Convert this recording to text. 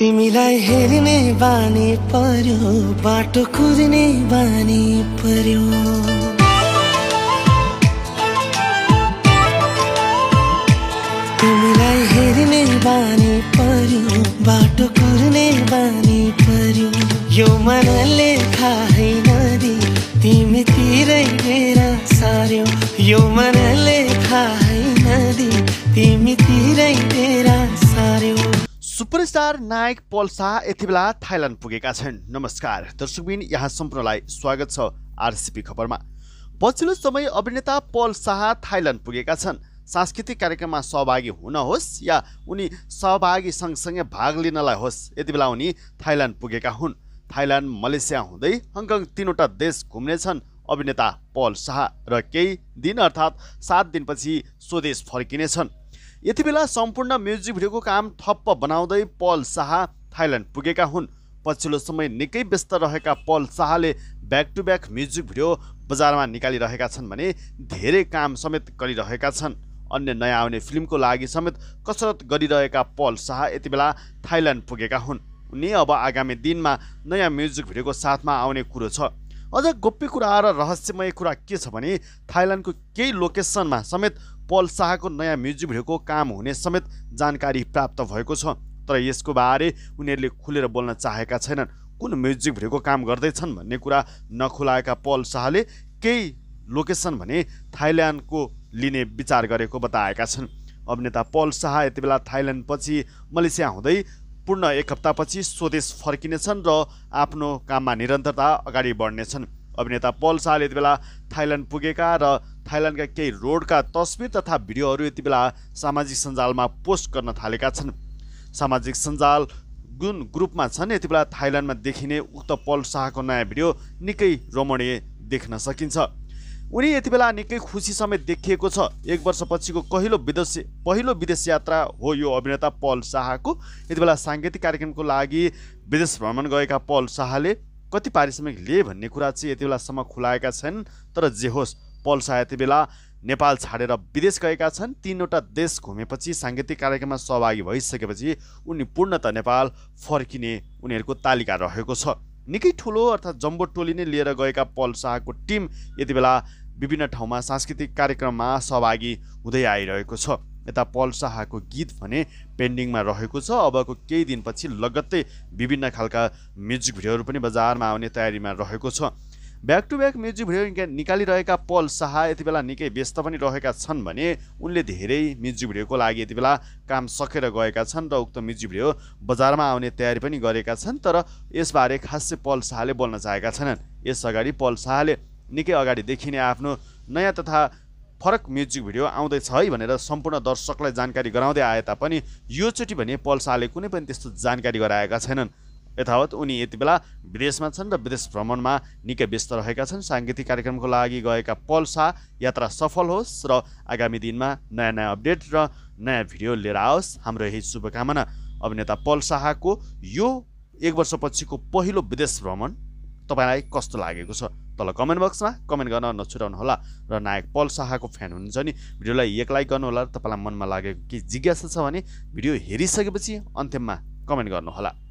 तिमीलाई हेर्ने बानी पर्यो बाटो कुद्ने बानी पर्यो तिमीलाई हेर्ने बानी पर्यो बाटो कुर्ने बानी पर्यो यो मनले खाइ नदी तिरै मेरा सार्यो यो मनले खाइ नदी तिमी सुपरस्टार नायक पल शाह यति बेला थाइल्यान्ड पुगेका छन् नमस्कार दर्शकबिन यहाँ सम्पूर्णलाई स्वागत छ आरसिपी खबरमा पछिल्लो समय अभिनेता पल शाह थाइल्यान्ड पुगेका छन् सांस्कृतिक कार्यक्रममा सहभागी हुन होस् या उनी सहभागी सँगसँगै भाग लिनलाई होस् यति बेला उनी थाइल्यान्ड पुगेका हुन् थाइल्यान्ड मलेसिया हुँदै हङकङ तिनवटा देश घुम्नेछन् अभिनेता पल शाह र केही दिन अर्थात् सात दिनपछि स्वदेश फर्किनेछन् यति बेला सम्पूर्ण म्युजिक भिडियोको काम ठप्प बनाउँदै पल शाह थाइल्यान्ड पुगेका हुन् पछिल्लो समय निकै व्यस्त रहेका पल शाहले back to back music video बजारमा निकालिरहेका छन् भने धेरै काम समेत गरिरहेका छन् अन्य नयाँ आउने फिल्मको लागि समेत कसरत गरिरहेका पल शाह यति बेला थाइल्यान्ड पुगेका हुन् उनी अब आगामी दिनमा नयाँ म्युजिक भिडियोको साथमा आउने कुरो छ अझ गोप्य कुरा र रहस्यमय कुरा के छ भने थाइल्यान्डको केही लोकेसनमा समेत पल शाहको नयाँ म्युजिक भिडियोको काम हुने समेत जानकारी प्राप्त भएको छ तर यसको बारे उनीहरूले खुलेर बोल्न चाहेका छैनन् कुन म्युजिक भिडियोको काम गर्दैछन् भन्ने कुरा नखुलाएका पल शाहले केही लोकेसन भने थाइल्यान्डको लिने विचार गरेको बताएका छन् अभिनेता पल शाह यति बेला थाइल्यान्डपछि मलेसिया हुँदै पूर्ण एक हप्तापछि स्वदेश फर्किनेछन् र आफ्नो काममा निरन्तरता अगाडि बढ्नेछन् अभिनेता पल शाहले यति बेला थाइल्यान्ड पुगेका र थाइल्यान्डका केही रोडका तस्विर तथा भिडियोहरू यति बेला सामाजिक सञ्जालमा पोस्ट गर्न थालेका छन् सामाजिक सञ्जाल जुन ग्रुपमा छन् यति बेला थाइल्यान्डमा देखिने उक्त पल शाहको नयाँ भिडियो निकै रमणीय देख्न सकिन्छ उनी यति बेला निकै खुसी समेत देखिएको छ एक वर्षपछिको कहिलो विदेश पहिलो विदेश यात्रा हो यो अभिनेता पल शाहको यति बेला साङ्गीतिक कार्यक्रमको लागि विदेश भ्रमण गएका पल शाहले कति पारिश्रमिक लिए भन्ने कुरा चाहिँ यति बेलासम्म खुलाएका छन् तर जे होस् पल शाह यति बेला नेपाल छाडेर विदेश गएका छन् तिनवटा देश घुमेपछि साङ्गीतिक कार्यक्रममा सहभागी भइसकेपछि उनी पूर्णतः नेपाल फर्किने उनीहरूको तालिका रहेको छ निकै ठुलो अर्थात् जम्बो टोली नै लिएर गएका पल शाहको टिम यति बेला विभिन्न ठाउँमा सांस्कृतिक कार्यक्रममा सहभागी हुँदै आइरहेको छ यता पल शाहको गीत भने पेन्डिङमा रहेको छ अबको केही दिनपछि लगत्तै विभिन्न खालका म्युजिक भिडियोहरू पनि बजारमा आउने तयारीमा रहेको छ back to back music video निकालिरहेका पल शाह यति बेला निकै व्यस्त पनि रहेका छन् भने उनले धेरै म्युजिक भिडियोको लागि यति बेला काम सकेर गएका छन् र उक्त म्युजिक भिडियो बजारमा आउने तयारी पनि गरेका छन् तर यसबारे खासै पल शाहले बोल्न चाहेका छैनन् यसअगाडि पल शाहले निकै अगाडिदेखि नै आफ्नो नयाँ तथा फरक म्युजिक भिडियो आउँदैछ है भनेर सम्पूर्ण दर्शकलाई जानकारी गराउँदै आए तापनि योचोटि भने पल शाहले कुनै पनि त्यस्तो जानकारी गराएका छैनन् यथावत उनी यति बेला विदेशमा छन् र विदेश भ्रमणमा निकै व्यस्त रहेका छन् साङ्गीतिक कार्यक्रमको लागि गएका पल शाह यात्रा सफल होस् र आगामी दिनमा नयाँ नयाँ अपडेट र नयाँ भिडियो लिएर आओस् हाम्रो यही शुभकामना अभिनेता पल शाहको यो एक वर्षपछिको पहिलो विदेश भ्रमण तपाईँलाई कस्तो लागेको छ तल कमेन्ट बक्समा कमेन्ट गर्न होला र नायक पल शाहको फ्यान हुनुहुन्छ नि भिडियोलाई एक लाइक गर्नुहोला र तपाईँलाई मनमा लागेको केही जिज्ञासा छ भने भिडियो हेरिसकेपछि अन्त्यमा कमेन्ट गर्नुहोला